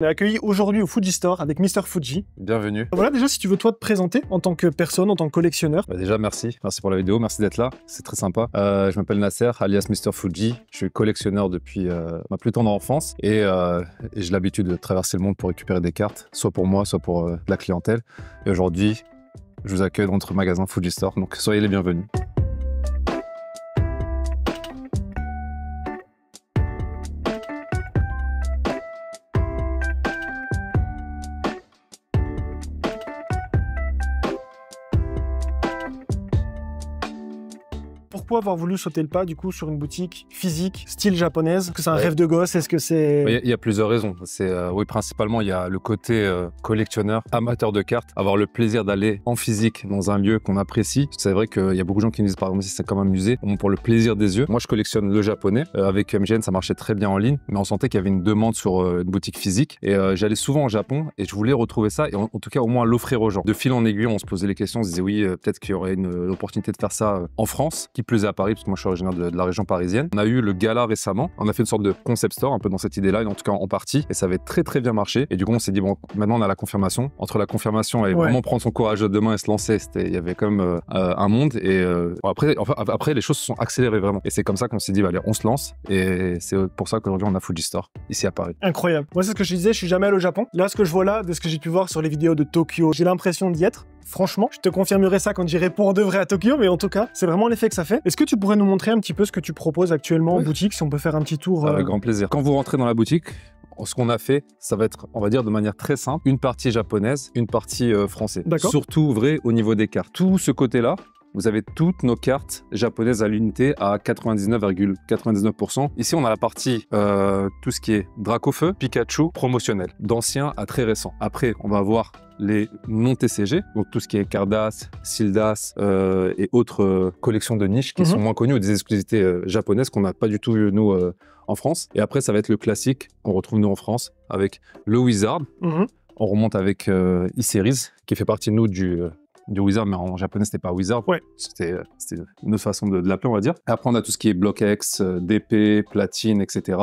On est accueilli aujourd'hui au Fuji Store avec Mister Fuji. Bienvenue. Voilà déjà si tu veux toi te présenter en tant que personne, en tant que collectionneur. Bah, déjà merci, merci pour la vidéo, merci d'être là, c'est très sympa. Euh, je m'appelle Nasser, alias Mister Fuji. Je suis collectionneur depuis euh, ma plus tendre enfance et, euh, et j'ai l'habitude de traverser le monde pour récupérer des cartes, soit pour moi, soit pour la clientèle. Et aujourd'hui, je vous accueille dans notre magasin Fuji Store, donc soyez les bienvenus. avoir voulu sauter le pas du coup sur une boutique physique, style japonaise que c'est un rêve de gosse Est-ce que c'est Il y, a plusieurs raisons. C'est euh, oui, principalement il y a le côté euh, collectionneur, amateur de cartes, avoir le plaisir d'aller en physique dans un lieu qu'on apprécie. C'est vrai qu'il y a beaucoup de gens qui nous disent par exemple si c'est comme un musée, pour le plaisir des yeux. Moi, je collectionne le japonais. Euh, avec MGN, ça marchait très bien en ligne, mais on sentait qu'il y avait une demande sur une boutique physique. Et j'allais souvent au Japon et je voulais retrouver ça et en, tout cas au moins l'offrir aux gens. De fil en aiguille, on se posait les questions, on se disait oui, peut-être qu'il y aurait une opportunité de faire ça en France, qui plus à Paris, parce que moi je suis originaire de, la région parisienne. On a eu le gala récemment, on a fait une sorte de concept store, un peu dans cette idée-là, en tout cas en partie, et ça avait très très bien marché. Et du coup, on s'est dit, bon, maintenant on a la confirmation. Entre la confirmation et vraiment prendre son courage de demain et se lancer, il y avait comme euh, euh, un monde. Et euh, après, après, les choses se sont accélérées vraiment. Et c'est comme ça qu'on s'est dit, bah, allez, on se lance. Et c'est pour ça qu'aujourd'hui, on a Fuji Store, ici à Paris. Incroyable. Moi, c'est ce que je disais, je suis jamais allé au Japon. Là, ce que je vois là, de ce que j'ai pu voir sur les vidéos de Tokyo, j'ai l'impression d'y être. Franchement, je te confirmerai ça quand j'irai pour de vrai à Tokyo, mais en tout cas, c'est vraiment l'effet que ça fait. Est-ce que tu pourrais nous montrer un petit peu ce que tu proposes actuellement en boutique, si on peut faire un petit tour Avec euh, grand plaisir. Quand vous rentrez dans la boutique, ce qu'on a fait, ça va être, on va dire, de manière très simple, une partie japonaise, une partie euh, française. française. Surtout vrai au niveau des cartes. Tout ce côté-là, vous avez toutes nos cartes japonaises à l'unité à 99,99%. Ici, on a la partie euh, tout ce qui est Dracofeu, Pikachu, promotionnel, d'ancien à très récent. Après, on va voir les non-TCG, donc tout ce qui est Cardas, Sildas euh, et autres euh, collections de niches qui mhm. sont moins connues ou des exclusivités japonaises qu'on n'a pas du tout vu nous en France. Et après, ça va être le classique qu'on retrouve nous en France avec le Wizard. Mhm. On remonte avec e qui fait partie nous du du wizard, mais en japonais, c'était pas wizard. Ouais. C'était une autre façon de, l'appeler, on va dire. Après, on a tout ce qui est X, euh, DP, platine, etc.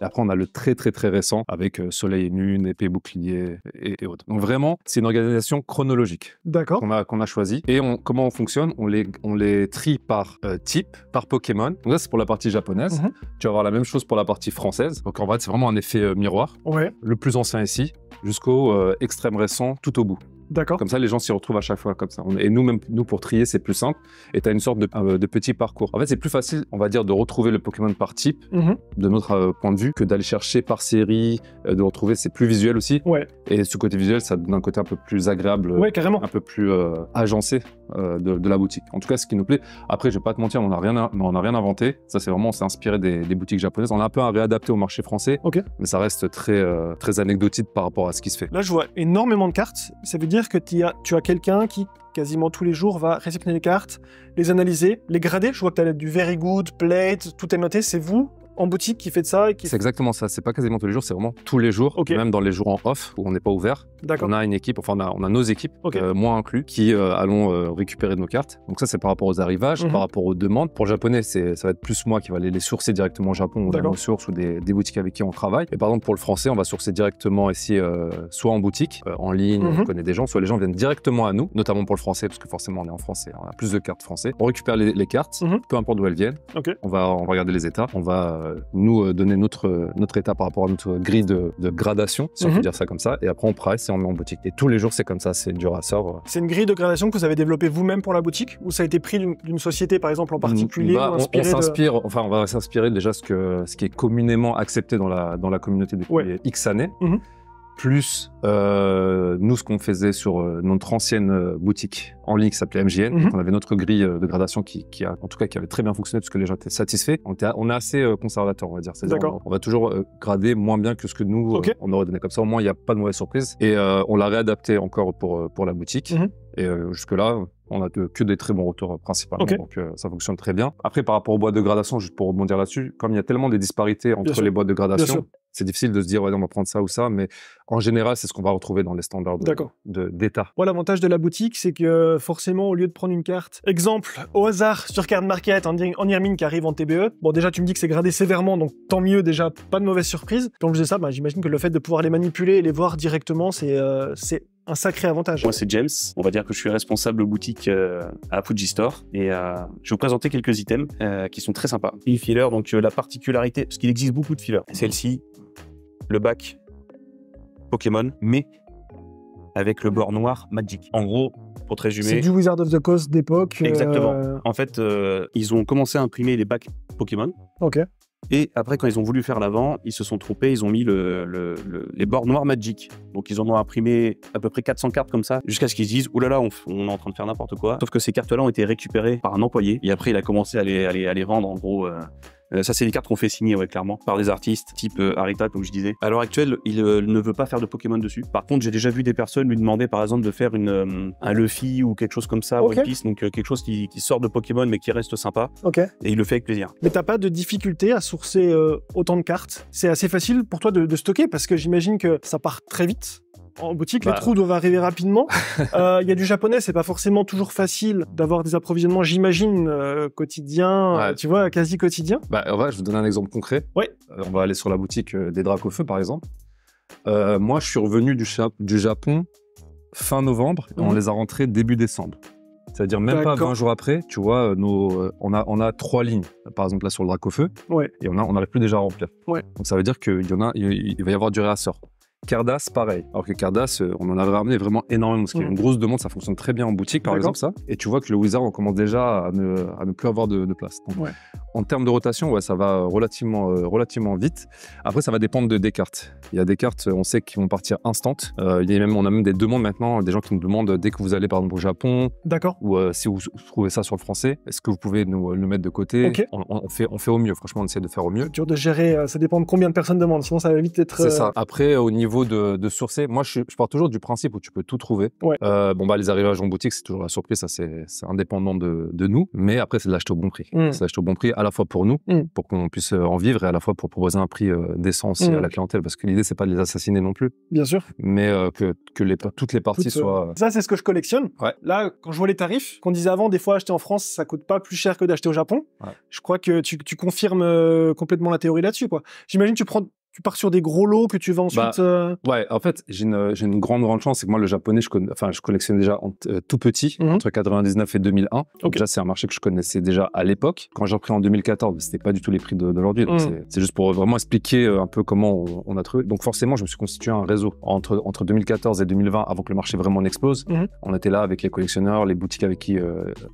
Et après, on a le très, très, très récent avec euh, Soleil et Lune, Épée, Bouclier et, autres. Donc, vraiment, c'est une organisation chronologique. D'accord. Qu'on a, qu'on a choisi. Et on, comment on fonctionne on les, on les trie par euh, type, par Pokémon. Donc, ça, c'est pour la partie japonaise. Mhm. Tu vas avoir la même chose pour la partie française. Donc, en vrai, c'est vraiment un effet miroir. Ouais. Le plus ancien ici, jusqu'au extrême récent, tout au bout. D'accord. Comme ça, les gens s'y retrouvent à chaque fois comme ça. Et nous, même nous, pour trier, c'est plus simple. Et tu as une sorte euh, de, petit parcours. En fait, c'est plus facile, on va dire, de retrouver le Pokémon par type, mhm. de notre euh, point de vue, que d'aller chercher par série, euh, de retrouver. C'est plus visuel aussi. Ouais. Et ce côté visuel, ça donne un côté un peu plus agréable. Ouais, carrément. Un peu plus agencé. Euh, de, la boutique. En tout cas, ce qui nous plaît. Après, je vais pas te mentir, on n'a rien, rien inventé. Ça, c'est vraiment, on s'est inspiré des, boutiques japonaises. On a un peu réadapté au marché français. Mais ça reste très, euh, très anecdotique par rapport à ce qui se fait. Là, je vois énormément de cartes. Ça veut dire que as, tu as quelqu'un qui quasiment tous les jours va réceptionner les cartes, les analyser, les grader. Je vois que tu as du very good, plate, tout est noté. C'est vous en boutique qui fait de ça et qui... C'est exactement ça. C'est pas quasiment tous les jours, c'est vraiment tous les jours. Même dans les jours en off où on n'est pas ouvert. On a une équipe, enfin on a, on a nos équipes, euh, moi inclus, qui euh, allons euh, récupérer nos cartes. Donc ça, c'est par rapport aux arrivages, mhm. par rapport aux demandes. Pour le japonais, c'est, ça va être plus moi qui va aller les sourcer directement au Japon ou dans nos sources ou des, boutiques avec qui on travaille. Et par exemple, pour le français, on va sourcer directement ici, soit en boutique, en ligne, mhm. on connaît des gens, soit les gens viennent directement à nous, notamment pour le français, parce que forcément on est en français, on a plus de cartes français. On récupère les, cartes, mhm. peu importe d'où elles viennent. On, va, on va regarder les états, on va euh, nous euh, donner notre, euh, notre état par rapport à notre grille de, gradation, si on peut mhm. dire ça comme ça. Et après, on presse et on met en boutique. Et tous les jours, c'est comme ça, c'est dur à sort. C'est une grille de gradation que vous avez développée vous-même pour la boutique Ou ça a été pris d'une société, par exemple, en particulier bah, On, s'inspire, enfin, on va s'inspirer déjà ce, que, ce qui est communément accepté dans la, dans la communauté depuis X années. Mhm plus euh, nous ce qu'on faisait sur euh, notre ancienne euh, boutique en ligne qui s'appelait MGN, mhm. On avait notre grille de gradation qui, a, en tout cas, qui avait très bien fonctionné parce que les gens étaient satisfaits. On, était, on est assez conservateur, on va dire. D'accord. On, va toujours grader moins bien que ce que nous on aurait donné comme ça. Au moins, il n'y a pas de mauvaise surprise. Et on l'a réadapté encore pour pour la boutique. Mhm. Et jusque-là, on a que des très bons retours principalement, donc ça fonctionne très bien. Après, par rapport aux boîtes de gradation, juste pour rebondir là-dessus, comme il y a tellement des disparités entre les boîtes de gradation, c'est difficile de se dire, on va prendre ça ou ça, mais en général, c'est ce qu'on va retrouver dans les standards d'État. De, L'avantage de la boutique, c'est que forcément, au lieu de prendre une carte, exemple, au hasard, sur Card Market, en, en qui arrive en TBE, bon, déjà, tu me dis que c'est gradé sévèrement, donc tant mieux, déjà, pas de mauvaise surprise. Quand je dis ça, bah, j'imagine que le fait de pouvoir les manipuler et les voir directement, euh, c'est un sacré avantage. Moi, c'est James. On va dire que je suis responsable boutique euh, à Fuji Store. Et euh, je vais vous présenter quelques items qui sont très sympas. et filler donc la particularité, parce qu'il existe beaucoup de fillers. Celle-ci, le bac Pokémon, mais avec le bord noir Magic. En gros, pour te résumer. C'est du Wizard of the Coast d'époque. Exactement. Euh, en fait, euh, ils ont commencé à imprimer les bacs Pokémon. Ok. Et après, quand ils ont voulu faire l'avant, ils se sont trompés, ils ont mis le, les bords noirs Magic. Donc, ils en ont imprimé à peu près 400 cartes comme ça, jusqu'à ce qu'ils disent Ouh là là, on, est en train de faire n'importe quoi. Sauf que ces cartes-là ont été récupérées par un employé. Et après, il a commencé à les, à à vendre, en gros, euh, euh, ça, c'est des cartes qu'on fait signer, ouais, clairement, par des artistes, type euh, Harita, comme je disais. À l'heure actuelle, il euh, ne veut pas faire de Pokémon dessus. Par contre, j'ai déjà vu des personnes lui demander, par exemple, de faire une, un Luffy ou quelque chose comme ça, ou One Piece, donc quelque chose qui, sort de Pokémon mais qui reste sympa. Ok. Et il le fait avec plaisir. Mais t'as pas de difficulté à sourcer autant de cartes C'est assez facile pour toi de, de stocker parce que j'imagine que ça part très vite en boutique. les bah. trous doivent arriver rapidement. Euh, il y a du japonais, c'est pas forcément toujours facile d'avoir des approvisionnements, j'imagine, euh, quotidiens, euh, tu vois, quasi quotidiens. Bah, on va, je vous donne un exemple concret. Oui. Euh, on va aller sur la boutique des Dracs au Feu, par exemple. moi, je suis revenu du, Japon fin novembre et on mhm. les a rentrés début décembre. C'est-à-dire même pas 20 jours après, tu vois, on, a, trois lignes, par exemple là sur le drac au feu, et on n'arrive on plus déjà à remplir. Donc ça veut dire qu'il y en a, il, va y avoir du réassort. Cardas, pareil. Alors que Cardas, euh, on en avait ramené vraiment énormément parce qu'il y une mm. grosse demande, ça fonctionne très bien en boutique par exemple ça. Et tu vois que le Wizard, on commence déjà à ne, plus avoir de, place en termes de rotation, ouais, ça va relativement, euh, relativement vite. Après, ça va dépendre de cartes. Il y a des cartes, euh, on sait, qu'ils vont partir instant. Euh, il y a même, on a même des demandes maintenant, des gens qui nous demandent dès que vous allez par exemple au Japon, d'accord, ou si vous trouvez ça sur le français, est-ce que vous pouvez nous le mettre de côté on, fait, on fait au mieux. Franchement, on essaie de faire au mieux. Dur de gérer. ça dépend de combien de personnes demandent. Sinon, ça va vite être. C'est ça. Après, au niveau de, de sourcer, moi, je, pars toujours du principe où tu peux tout trouver. Ouais. bon bah, les arrivages en boutique, c'est toujours la surprise. Ça, c'est indépendant de, de, nous. Mais après, c'est de l'acheter au bon prix. Hmm. C'est l'acheter au bon prix la fois pour nous, mmh. pour qu'on puisse euh, en vivre, et à la fois pour proposer un prix euh, décent à mmh. la clientèle, parce que l'idée, c'est pas de les assassiner non plus. Bien sûr. Mais euh, que, que toutes les parties soient. Ça, c'est ce que je collectionne. Ouais. Là, quand je vois les tarifs, qu'on disait avant, des fois, acheter en France, ça coûte pas plus cher que d'acheter au Japon. Je crois que tu, confirmes complètement la théorie là-dessus. J'imagine tu prends tu pars sur des gros lots que tu vas bah, ensuite. Euh, ouais, en fait, j'ai une, grande, grande chance. C'est que moi, le japonais, je, connais, enfin, je collectionne déjà en, euh, tout petit, mhm. entre 99 et 2001. Donc, déjà, c'est un marché que je connaissais déjà à l'époque. Quand j'ai repris en 2014, bah, c'était pas du tout les prix d'aujourd'hui. Donc, mhm. c'est juste pour vraiment expliquer euh, un peu comment on, a trouvé. Donc, forcément, je me suis constitué un réseau. Entre, entre 2014 et 2020, avant que le marché vraiment n'explose, mhm. on était là avec les collectionneurs, les boutiques avec qui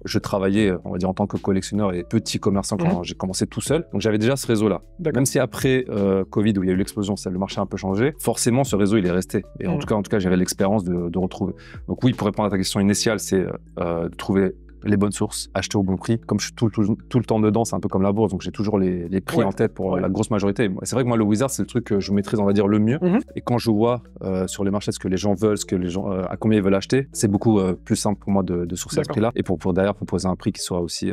je travaillais, on va dire, en tant que collectionneur et petit commerçant quand j'ai commencé tout seul. Donc, j'avais déjà ce réseau-là. Même si après Covid, où il l'explosion, ça, le marché a un peu changé, forcément, ce réseau, il est resté. Et en mm. tout cas, en tout cas, j'avais l'expérience de, retrouver. Donc oui, pour répondre à ta question initiale, c'est de euh, euh, trouver les bonnes sources, acheter au bon prix. Comme je suis tout, le temps dedans, c'est un peu comme la bourse, donc j'ai toujours les, prix en tête pour euh, la grosse majorité. C'est vrai que moi, le Wizard, c'est le truc que je maîtrise, on va dire, le mieux. Mhm. Et quand je vois euh, sur les marchés ce que les gens veulent, ce que les gens, euh, à combien ils veulent acheter, c'est beaucoup plus simple pour moi de, sourcer à ce prix-là. Et pour, derrière d'ailleurs proposer un prix qui soit aussi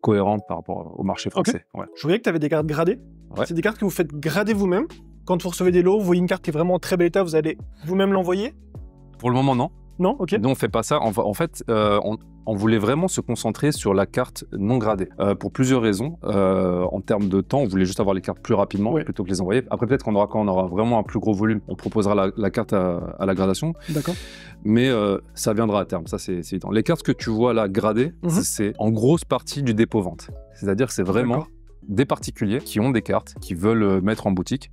cohérent par rapport au marché français. Okay. Je voyais que tu avais des cartes gradées. C'est des cartes que vous faites grader vous-même. Quand vous recevez des lots, vous voyez une carte qui est vraiment très état, vous allez vous-même l'envoyer Pour le moment, non. Non, ok. Non, on fait pas ça. En, fait, euh, on, voulait vraiment se concentrer sur la carte non gradée euh, pour plusieurs raisons. Euh, en termes de temps, on voulait juste avoir les cartes plus rapidement plutôt que les envoyer. Après, peut-être qu'on aura quand on aura vraiment un plus gros volume, on proposera la, carte à, la gradation. D'accord. Mais ça viendra à terme. Ça, c'est évident. Les cartes que tu vois là gradées, mhm. c'est en grosse partie du dépôt vente. C'est-à-dire, que c'est vraiment des particuliers qui ont des cartes, qui veulent mettre en boutique.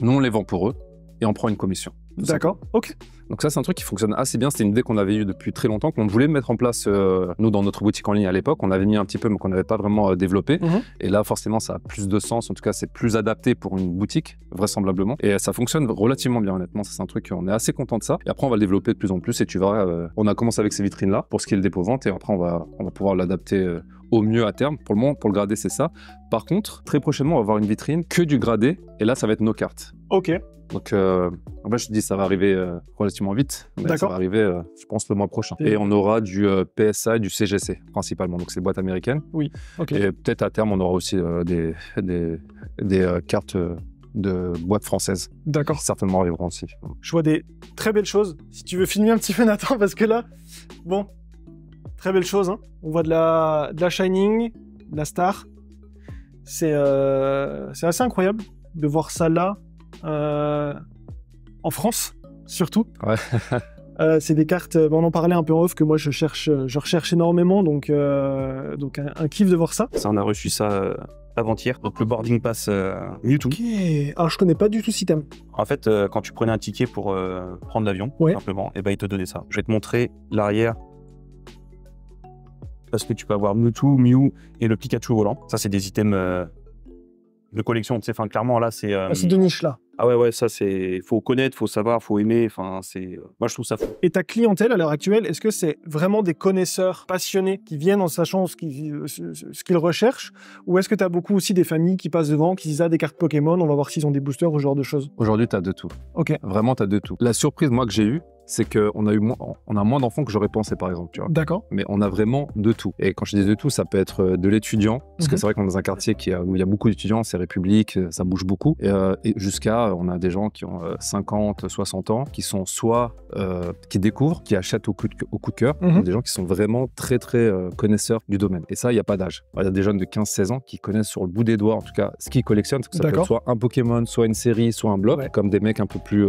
Nous, on les vend pour eux et on prend une commission. D'accord. Ok. Donc ça, c'est un truc qui fonctionne assez bien. C'était une idée qu'on avait eue depuis très longtemps, qu'on voulait mettre en place, euh, nous, dans notre boutique en ligne à l'époque. On avait mis un petit peu, mais qu'on n'avait pas vraiment euh, développé. Mhm. Et là, forcément, ça a plus de sens. En tout cas, c'est plus adapté pour une boutique, vraisemblablement. Et ça fonctionne relativement bien, honnêtement. C'est un truc, on est assez content de ça. Et après, on va le développer de plus en plus. Et tu verras, euh, on a commencé avec ces vitrines-là pour ce qui est le dépôt-vente. Et après, on va, on va pouvoir l'adapter au mieux à terme. Pour le moment, pour le grader, c'est ça. Par contre, très prochainement, on va avoir une vitrine que du gradé. Et là, ça va être nos cartes. OK. Donc, en fait, je te dis, ça va arriver relativement vite. d'accord ça va arriver, euh, je pense, le mois prochain. Et, on aura du euh, PSA et du CGC, principalement. Donc, c'est boîtes américaines. Oui. ok Et peut-être à terme, on aura aussi euh, des, des, cartes de boîtes françaises. D'accord. Certainement arriveront aussi. Je vois des très belles choses. Si tu veux filmer un petit peu, Nathan, parce que là, bon, très belles choses. Hein. On voit de la, de la Shining, la Star. C'est euh, assez incroyable de voir ça là, en France surtout. Euh, c'est des cartes, euh, on en parlait un peu en off, que moi je cherche, euh, je recherche énormément, donc, donc un, kiff de voir ça. Ça, on a reçu ça avant-hier, donc le boarding pass Mewtwo. alors ah, je connais pas du tout ce système. En fait, quand tu prenais un ticket pour prendre l'avion, simplement, et eh ben ils te donnaient ça. Je vais te montrer l'arrière. Parce que tu peux avoir Mewtwo, Mew et le Pikachu volant. Ça, c'est des items de collection. Tu sais, clairement, là, c'est. Ah, c'est de niche, là. Ah ouais, ouais, ça c'est. Faut connaître, faut savoir, faut aimer. Enfin, c'est. Euh, moi, je trouve ça fou. Et ta clientèle à l'heure actuelle, est-ce que c'est vraiment des connaisseurs passionnés qui viennent en sachant ce qu'ils, euh, ce qu'ils recherchent, ou est-ce que tu as beaucoup aussi des familles qui passent devant, qui disent ah des cartes Pokémon, on va voir s'ils ont des boosters ou ce genre de choses. Aujourd'hui, tu as de tout. Ok. Vraiment, tu as de tout. La surprise, moi, que j'ai eue, c'est qu'on a eu moins, on a moins d'enfants que j'aurais pensé, par exemple. D'accord. Mais on a vraiment de tout. Et quand je dis de tout, ça peut être euh, de l'étudiant, parce que mhm. c'est vrai qu'on est dans un quartier qui a, où il y a beaucoup d'étudiants, c'est République, euh, ça bouge beaucoup. Et, euh, jusqu'à, on a des gens qui ont 50, 60 ans, qui sont soit qui découvrent, qui achètent au coup de, cœur, mhm. des gens qui sont vraiment très, très connaisseurs du domaine. Et ça, il n'y a pas d'âge. Il y a des jeunes de 15-16 ans qui connaissent sur le bout des doigts, en tout cas, ce qu'ils collectionnent, parce que ça peut être soit un Pokémon, soit une série, soit un blog, comme des mecs un peu plus,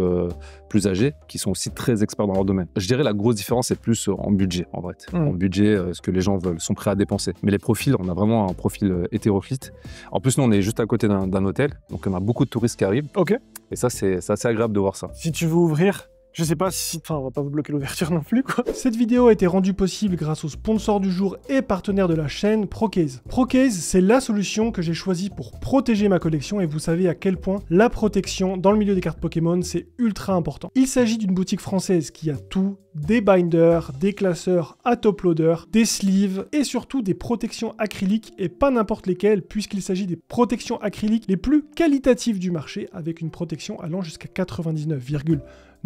plus âgés, qui sont aussi très experts dans leur domaine. Je dirais la grosse différence, est plus euh, en budget, en vrai. Mm. En budget, euh, ce que les gens veulent, sont prêts à dépenser. Mais les profils, on a vraiment un profil euh, hétéroclite. En plus, nous, on est juste à côté d'un hôtel, donc on a beaucoup de touristes qui arrivent. Ok. Et ça, c'est assez agréable de voir ça. Si tu veux ouvrir je sais pas si... Enfin, on va pas vous bloquer l'ouverture non plus, quoi. Cette vidéo a été rendue possible grâce au sponsor du jour et partenaire de la chaîne, Procase. Procase, c'est la solution que j'ai choisie pour protéger ma collection et vous savez à quel point la protection dans le milieu des cartes Pokémon, c'est ultra important. Il s'agit d'une boutique française qui a tout, des binders, des classeurs à top loader, des sleeves et surtout des protections acryliques et pas n'importe lesquelles puisqu'il s'agit des protections acryliques les plus qualitatives du marché avec une protection allant jusqu'à 99,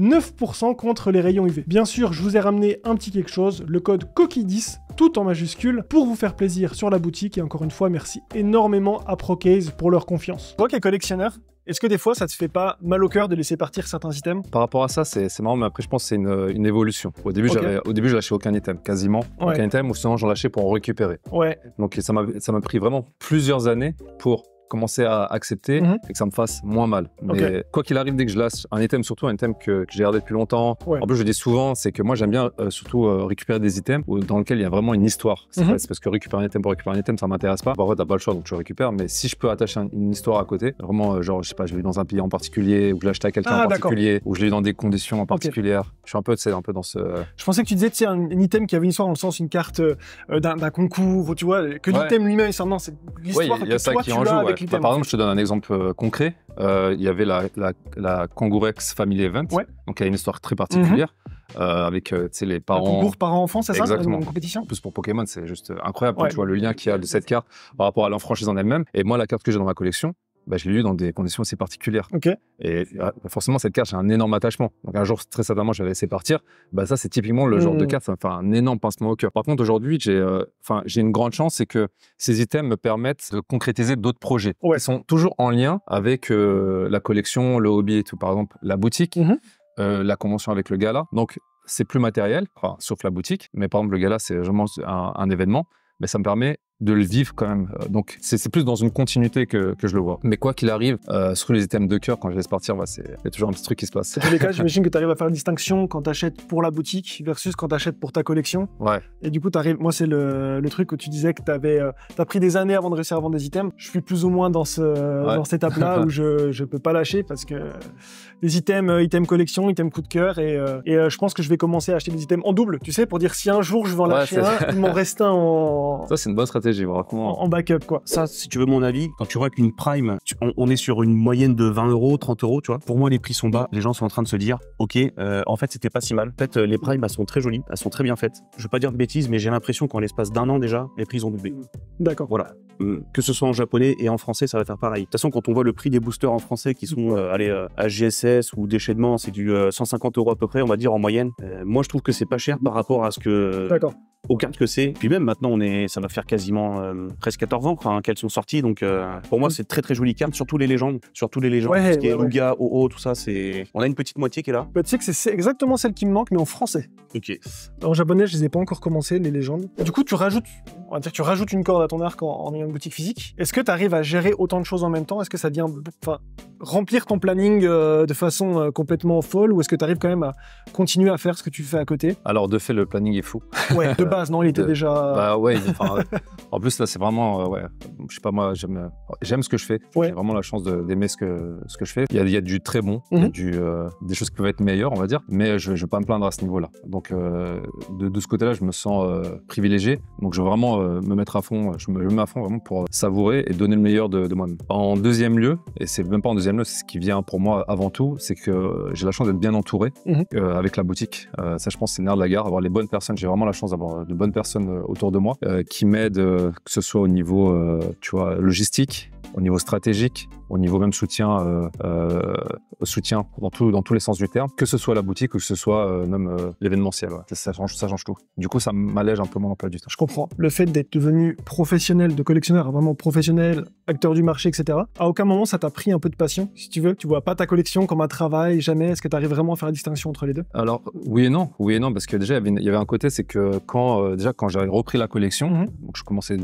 9% contre les rayons UV. Bien sûr, je vous ai ramené un petit quelque chose, le code COQUI10, tout en majuscule, pour vous faire plaisir sur la boutique. Et encore une fois, merci énormément à Procase pour leur confiance. Toi qui es collectionneur, est-ce que des fois, ça te fait pas mal au cœur de laisser partir certains items Par rapport à ça, c'est marrant, mais après, je pense que c'est une, évolution. Au début, j'avais, au début, je lâchais aucun item, quasiment aucun item, ou sinon, j'en lâchais pour en récupérer. Ouais. Donc, ça m'a pris vraiment plusieurs années pour commencer à accepter mhm. et que ça me fasse moins mal. Mais quoi qu'il arrive, dès que je lâche un item, surtout un item que, j'ai gardé depuis longtemps, en plus je dis souvent, c'est que moi j'aime bien euh, surtout euh, récupérer des items dans lesquels il y a vraiment une histoire. Mhm. C'est parce que récupérer un item pour récupérer un item, ça m'intéresse pas. Parfois, t'as pas le choix, donc tu récupères. Mais si je peux attacher une histoire à côté, vraiment, euh, genre, je sais pas, je vais dans un pays en particulier, ou je l'ai acheté à quelqu'un ah, en particulier, ou je l'ai dans des conditions en particulière. Je suis un peu, un peu dans ce. Je pensais que tu disais, c'est un, un, item qui avait une histoire dans le sens, une carte d'un concours, tu vois, que l'item lui-même, non, c'est l'histoire ouais, que toi, ça qui en joue, bah, par exemple, je te donne un exemple euh, concret. Euh, il y avait la, la, la Kangourex Family Event, donc il y a une histoire très mhm. particulière. Mm -hmm. avec les parents. Le parents-enfants, c'est ça Exactement. Une compétition en plus pour Pokémon, c'est juste incroyable. Tu vois le lien qu'il y a de cette carte par rapport à l'enfranchise en elle-même. Et moi, la carte que j'ai dans ma collection, bah, je l'ai eu dans des conditions assez particulières. Ok. Et ah, forcément, cette carte, j'ai un énorme attachement. Donc un jour, très certainement, je vais laisser partir. Bah, ça, c'est typiquement le genre de mmh. carte, ça me fait un énorme pincement au cœur. Par contre, aujourd'hui, j'ai euh, enfin j'ai une grande chance, c'est que ces items me permettent de concrétiser d'autres projets. Ouais. Ils sont toujours en lien avec euh, la collection, le hobby et tout. Par exemple, la boutique, mmh euh, la convention avec le gala. Donc, c'est plus matériel, sauf la boutique. Mais par exemple, le gala, c'est vraiment un événement mais ça me permet de le vivre quand même. Euh, donc c'est plus dans une continuité que, que, je le vois. Mais quoi qu'il arrive, euh, sur les items de cœur, quand je laisse partir, bah, il y a toujours un petit truc qui se passe. Dans tous les cas, j'imagine que tu arrives à faire une distinction quand tu achètes pour la boutique versus quand tu achètes pour ta collection. Ouais. Et du coup, arrives... moi c'est le, le, truc où tu disais que tu avais, euh, tu as pris des années avant de réussir à vendre des items. Je suis plus ou moins dans, ce, dans cette étape-là où je ne peux pas lâcher parce que les items, items collection, items coup de cœur et, et je pense que je vais commencer à acheter des items en double, tu sais, pour dire si un jour je vais en lâcher un, il m'en reste un en... Ça c'est une bonne stratégie. En, backup, quoi. Ça, si tu veux mon avis, quand tu vois qu'une prime, on, est sur une moyenne de 20 euros, 30 euros, tu vois. Pour moi, les prix sont bas. Les gens sont en train de se dire, OK, euh, en fait, c'était pas si mal. En fait, euh, les primes, elles sont très jolies, elles sont très bien faites. Je veux pas dire de bêtises, mais j'ai l'impression qu'en l'espace d'un an déjà, les prix ont doublé. Mmh. D'accord. Voilà. Mmh. Que ce soit en japonais et en français, ça va faire pareil. De toute façon, quand on voit le prix des boosters en français qui sont euh, allez, à GSS ou déchaînement, c'est du 150 euros à peu près, on va dire en moyenne. moi, je trouve que c'est pas cher par rapport à ce que. D'accord cartes que c'est. Puis même maintenant, on est, ça va faire quasiment euh, presque 14 ans qu'elles sont sorties. Donc euh, pour moi, mm. c'est très très joli carte, surtout les légendes. Surtout les légendes. Ouais, ce qui tout ça, c'est. On a une petite moitié qui est là. Bah, tu sais que c'est exactement celle qui me manque, mais en français. Ok. En japonais, je les ai pas encore commencé, les légendes. Du coup, tu rajoutes, on va dire, tu rajoutes une corde à ton arc en, ayant une boutique physique. Est-ce que tu arrives à gérer autant de choses en même temps Est-ce que ça devient remplir ton planning euh, de façon euh, complètement folle ou est-ce que tu arrives quand même à continuer à faire ce que tu fais à côté Alors, de fait, le planning est fou. Ouais, de base, non, il était déjà. Euh, bah ouais, en plus, là, c'est vraiment. ouais, je sais pas, moi, j'aime, j'aime ce que je fais. J'ai vraiment la chance d'aimer ce que, ce que je fais. Il y a, du très bon, il y a mhm. du, des choses qui peuvent être meilleures, on va dire, mais je ne vais pas me plaindre à ce niveau-là. Donc, de, ce côté-là, je me sens privilégié. Donc, je veux vraiment me mettre à fond, je me, mets à fond vraiment pour savourer et donner le meilleur de, de moi-même. En deuxième lieu, et c'est même pas en deuxième ce qui vient pour moi avant tout, c'est que j'ai la chance d'être bien entouré mhm. euh, avec la boutique. Euh, ça, je pense, c'est nerf de la gare, avoir les bonnes personnes. J'ai vraiment la chance d'avoir de bonnes personnes euh, autour de moi qui m'aident, que ce soit au niveau, tu vois, logistique, au niveau stratégique, au niveau même soutien, euh, euh, soutien dans, dans tous les sens du terme, que ce soit la boutique ou que ce soit euh, même l'événementiel. Ça, change, tout. Du coup, ça m'allège un peu mon emploi du temps. Je comprends. Le fait d'être devenu professionnel, de collectionneur, vraiment professionnel, acteur du marché, etc., à aucun moment ça t'a pris un peu de passion, si tu veux Tu vois pas ta collection comme un travail, jamais Est-ce que tu arrives vraiment à faire la distinction entre les deux Alors, oui et non. Oui et non, parce que déjà, il y avait, un côté, c'est que quand, déjà, quand j'avais repris la collection, mhm. donc je commençais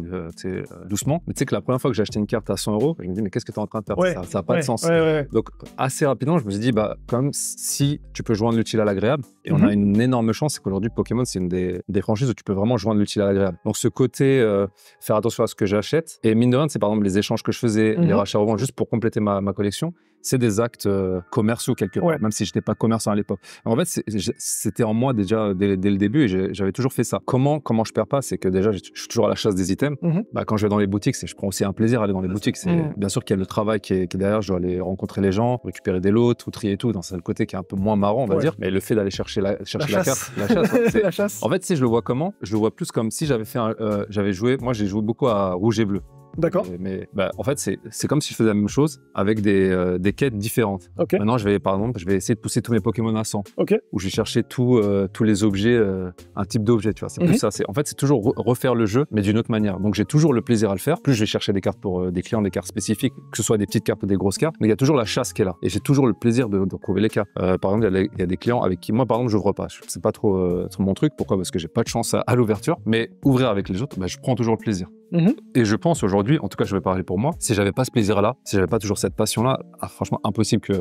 doucement, mais tu sais que la première fois que j'ai acheté une carte à 100 euros. Je me dis, mais qu'est-ce que tu es en train de faire Ça n'a pas de sens. Donc, assez rapidement, je me suis dit, bah, comme si tu peux joindre l'utile à l'agréable, et on mhm. a une énorme chance, c'est qu'aujourd'hui, Pokémon, c'est une des, des, franchises où tu peux vraiment joindre l'utile à l'agréable. Donc, ce côté, euh, faire attention à ce que j'achète, et mine de rien, c'est par exemple les échanges que je faisais, les mhm. rachats vent, juste pour compléter ma, ma collection c'est des actes euh, commerciaux quelque part, même si je n'étais pas commerçant à l'époque. En fait, c'était en moi déjà euh, dès, le début et j'avais toujours fait ça. Comment, comment je perds pas C'est que déjà, je suis toujours à la chasse des items. Mhm. Bah, quand je vais dans les boutiques, je prends aussi un plaisir à aller dans les boutiques. C'est mhm. Bien sûr qu'il y a le travail qui est, derrière, je dois aller rencontrer les gens, récupérer des lots, tout trier et tout. C'est le côté qui est un peu moins marrant, on va dire. Mais le fait d'aller chercher la, carte, la chasse, En fait, si je le vois comment Je le vois plus comme si j'avais euh, j'avais joué. Moi, j'ai joué beaucoup à rouge et bleu. D'accord. Mais bah, en fait, c'est comme si je faisais la même chose avec des, euh, quêtes différentes. Maintenant, je vais, par exemple, je vais essayer de pousser tous mes Pokémon à 100. Où je vais chercher euh, tous les objets, euh, un type d'objet, tu vois. C'est mhm. En fait, c'est toujours refaire le jeu, mais d'une autre manière. Donc, j'ai toujours le plaisir à le faire. Plus je vais chercher des cartes pour des clients, des cartes spécifiques, que ce soit des petites cartes ou des grosses cartes. Mais il y a toujours la chasse qui est là. Et j'ai toujours le plaisir de, trouver les cartes. par exemple, il y, a des clients avec qui, moi, par exemple, j'ouvre pas. C'est pas trop, mon truc. Pourquoi Parce que j'ai pas de chance à, l'ouverture. Mais ouvrir avec les autres, bah, je prends toujours le plaisir. Mhm. Et je pense aujourd'hui, en tout cas, je vais parler pour moi, si j'avais pas ce plaisir-là, si j'avais pas toujours cette passion-là, ah, franchement, impossible que,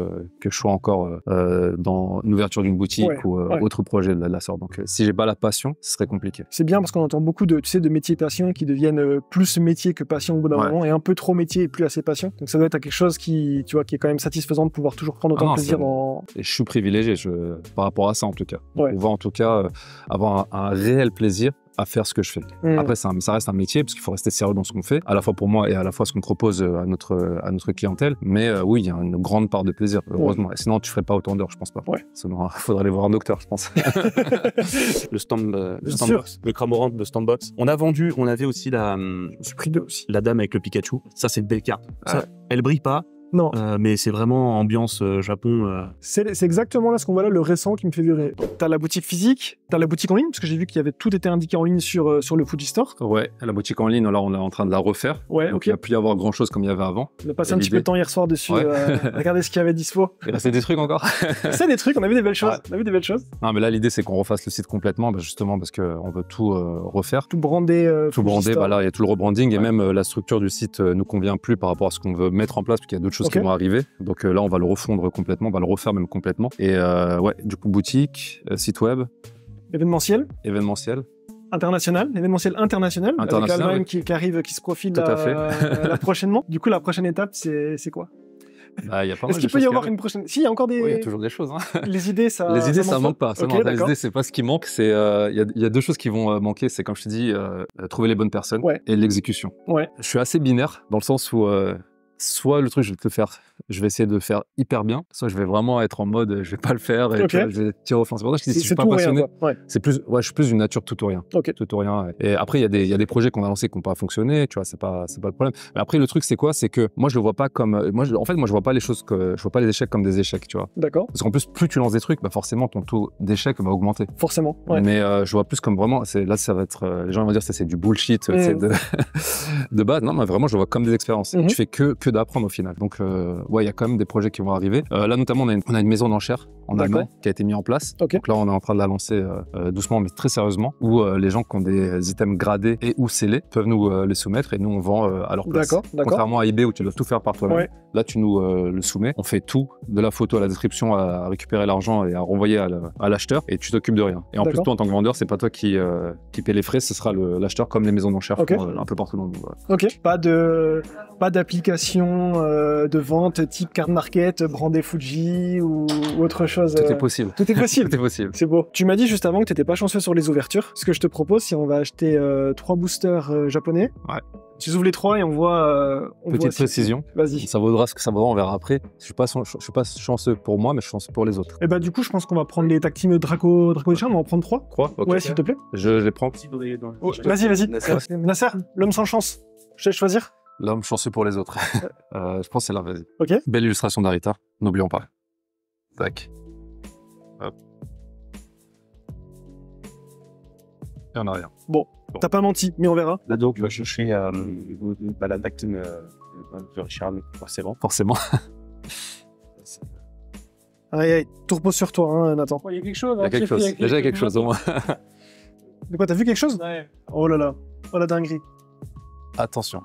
que je sois encore euh, euh, dans l'ouverture d'une boutique ou euh, autre projet de la, sorte. Donc, si j'ai pas la passion, ce serait compliqué. C'est bien parce qu'on entend beaucoup de, tu sais, de métiers passion qui deviennent plus métier que passion au bout d'un moment et un peu trop métier et plus assez passion. Donc, ça doit être quelque chose qui, tu vois, qui est quand même satisfaisant de pouvoir toujours prendre autant ah de plaisir je suis privilégié par rapport à ça en tout cas. On va en tout cas avoir un réel plaisir à faire ce que je fais. Mm. Après, ça reste un métier parce qu'il faut rester sérieux dans ce qu'on fait, à la fois pour moi et à la fois ce qu'on propose euh, à notre, à notre clientèle. Mais euh, oui, il y a une grande part de plaisir, mm. heureusement. sinon, tu ferais pas autant d'heures, je pense pas. Ouais. il faudrait aller voir un docteur, je pense. le stand, euh, le, stand le cramorant de standbox. On a vendu, on avait aussi la, suis pris deux aussi. la dame avec le Pikachu. Ça, c'est une belle carte. Ça, elle brille pas, non. Euh, mais c'est vraiment ambiance euh, Japon. Euh. C'est exactement là ce qu'on voit là, le récent qui me fait virer. T'as la boutique physique, t'as la boutique en ligne, parce que j'ai vu qu'il y avait tout été indiqué en ligne sur, sur le Fuji Store. Ouais, la boutique en ligne, Alors on est en train de la refaire. Ouais, Donc, il n'y a plus y avoir grand chose comme il y avait avant. On a passé un petit peu de temps hier soir dessus, regarder regardez ce qu'il y avait dispo. Il des trucs encore C'est des trucs, on a vu des belles choses, on a vu des belles choses. Non, mais là, l'idée, c'est qu'on refasse le site complètement, bah, justement, parce qu'on veut tout refaire. Tout brandé. Tout brandé, bah, il y a tout le rebranding et même la structure du site nous convient plus par rapport à ce qu'on veut mettre en place, parce qu'il y a d'autres choses qui vont arriver. Donc euh, là, on va le refondre complètement, on va le refaire même complètement. Et euh, ouais, du coup, boutique, euh, site web. Événementiel. Événementiel international, Événementiel international, international, avec qui, arrive, qui se profile à prochainement. Du coup, la prochaine étape, c'est quoi bah, Est-ce qu'il peut y avoir une prochaine Si, il y a encore des. il y a toujours des choses. Hein. Les idées, ça. Les idées, ça, manque pas. Les idées, c'est pas ce qui manque. C'est il y, a deux choses qui vont manquer. C'est comme je te dis, trouver les bonnes personnes et l'exécution. Ouais. Je suis assez binaire dans le sens où soit le truc, je vais te faire, je vais essayer de le faire hyper bien, soit je vais vraiment être en mode, je vais pas le faire et je vais tirer au flanc. C'est pour ça que je suis pas passionné, c'est plus, ouais, je suis plus une nature tout ou rien. Tout ou rien. Et après, il y, a des, y a des projets qu'on a lancés qui n'ont pas fonctionné, tu vois, c'est pas, c'est pas le problème. Mais après, le truc, c'est quoi C'est que moi, je le vois pas comme, moi, en fait, moi, je vois pas les choses que, je vois pas les échecs comme des échecs, tu vois. D'accord. Parce qu'en plus, plus tu lances des trucs, bah forcément, ton taux d'échec va augmenter. Forcément. Mais euh, je vois plus comme vraiment, c'est là, ça va être, euh, les gens vont dire ça, c'est du bullshit mm. c'est de, de, base. Non, mais vraiment, je vois comme des expériences. Mm-hmm. Tu fais que d'apprendre au final. Donc, euh, ouais, il y a quand même des projets qui vont arriver. Euh, là, notamment, on a une, on a une maison d'enchères en allemand qui a été mise en place. Donc là, on est en train de la lancer euh, doucement, mais très sérieusement, où les gens qui ont des items gradés et ou scellés peuvent nous les soumettre et nous, on vend à leur place. D'accord, Contrairement à eBay où tu dois tout faire par toi-même. Là, tu nous le soumets. On fait tout, de la photo à la description, à récupérer l'argent et à renvoyer à l'acheteur et tu t'occupes de rien. Et en plus, toi, en tant que vendeur, c'est pas toi qui, qui paie les frais, ce sera l'acheteur comme les maisons d'enchères un peu partout dans le monde. Ok. Pas de, pas d'application euh, de vente type card market, brandé Fuji ou, autre chose. Tout est euh, possible. Tout est possible. C'est beau. Tu m'as dit juste avant que tu n'étais pas chanceux sur les ouvertures. Ce que je te propose, c'est on va acheter euh, trois boosters japonais. Ouais. Tu ouvres les trois et on voit. Petite précision. Vas-y. Ça vaudra ce que ça vaudra, on verra après. Je suis pas, je suis pas chanceux pour moi, mais je suis chanceux pour les autres. Et eh bah ben, du coup, je pense qu'on va prendre les tactimes Draco, Draco on va en prendre trois. Trois. Ouais, s'il te plaît. Je, les prends. Oh, vas-y, vas-y. Nasser, Nasser l'homme sans chance. Je vais choisir. L'homme chanceux pour les autres. Euh, je pense que c'est là, vas-y. Ok. Belle illustration d'Arita, n'oublions pas. Tac. Hop. Et on a rien. Bon, t'as pas menti, mais on verra. Là, donc, je vais chercher euh, bah, la euh, euh, de Richard, forcément. Forcément. Aïe, aïe, tout repose sur toi, hein, Nathan. Il y a quelque chose. Il y a hein, quelque chose. Déjà, il y a quelque chose au moins. De quoi, t'as vu quelque chose Ouais. Oh là là, oh la dinguerie. Attention.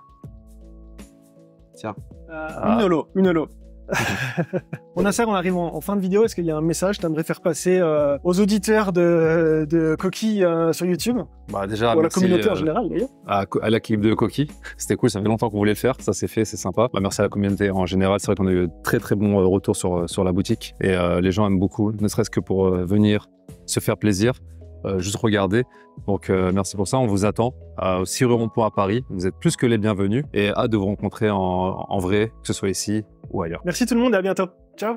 Euh, une holo, une holo. a on arrive en, fin de vidéo. Est-ce qu'il y a un message que tu aimerais faire passer euh, aux auditeurs de, CoQui Coquille euh, sur YouTube bah déjà, Ou à la communauté en général, d'ailleurs à, de CoQui, C'était cool, ça fait longtemps qu'on voulait le faire. Ça s'est fait, c'est sympa. Bah, merci à la communauté en général. C'est vrai qu'on a eu très très bon retour sur, sur la boutique. Et les gens aiment beaucoup, ne serait-ce que pour venir se faire plaisir. Euh, juste regarder. Donc, euh, merci pour ça. On vous attend au 6 rue à Paris. Vous êtes plus que les bienvenus et hâte de vous rencontrer en, en vrai, que ce soit ici ou ailleurs. Merci tout le monde et à bientôt. Ciao